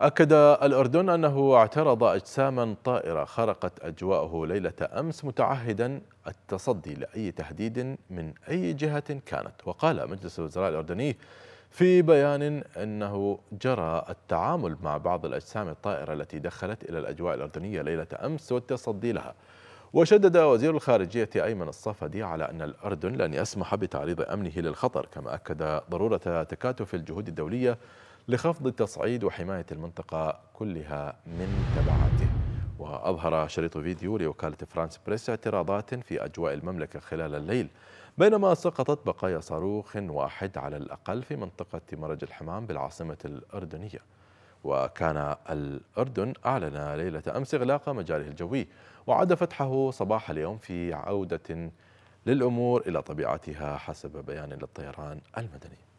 أكد الأردن أنه اعترض أجساما طائرة خرقت أجواءه ليلة أمس متعهدا التصدي لأي تهديد من أي جهة كانت وقال مجلس الوزراء الأردني في بيان أنه جرى التعامل مع بعض الأجسام الطائرة التي دخلت إلى الأجواء الأردنية ليلة أمس والتصدي لها وشدد وزير الخارجية أيمن الصفدي على أن الأردن لن يسمح بتعريض أمنه للخطر كما أكد ضرورة تكاتف الجهود الدولية لخفض التصعيد وحماية المنطقة كلها من تبعاته وأظهر شريط فيديو لوكالة فرانس بريس اعتراضات في أجواء المملكة خلال الليل بينما سقطت بقايا صاروخ واحد على الأقل في منطقة مرج الحمام بالعاصمة الأردنية وكان الأردن أعلن ليلة أمس إغلاق مجاله الجوي وعاد فتحه صباح اليوم في عودة للأمور إلى طبيعتها حسب بيان للطيران المدني